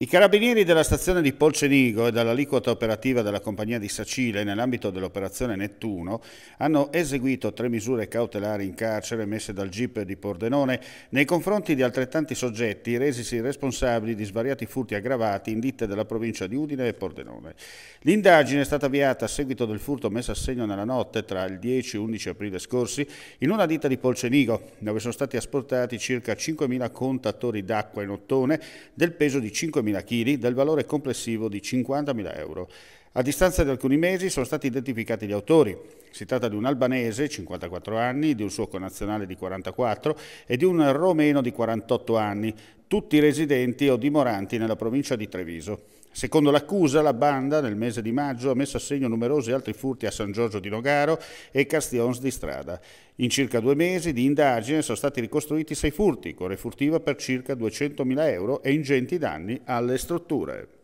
I carabinieri della stazione di Polcenigo e dall'aliquota operativa della compagnia di Sacile nell'ambito dell'operazione Nettuno hanno eseguito tre misure cautelari in carcere messe dal GIP di Pordenone nei confronti di altrettanti soggetti resisi responsabili di svariati furti aggravati in ditte della provincia di Udine e Pordenone. L'indagine è stata avviata a seguito del furto messo a segno nella notte tra il 10 e 11 aprile scorsi in una ditta di Polcenigo dove sono stati asportati circa 5.000 contatori d'acqua in ottone del peso di 5.000 200.000 kg del valore complessivo di 50.000 euro a distanza di alcuni mesi sono stati identificati gli autori. Si tratta di un albanese, 54 anni, di un suo connazionale di 44 e di un romeno di 48 anni, tutti residenti o dimoranti nella provincia di Treviso. Secondo l'accusa, la banda nel mese di maggio ha messo a segno numerosi altri furti a San Giorgio di Nogaro e Castions di Strada. In circa due mesi di indagine sono stati ricostruiti sei furti, con refurtiva per circa 200.000 euro e ingenti danni alle strutture.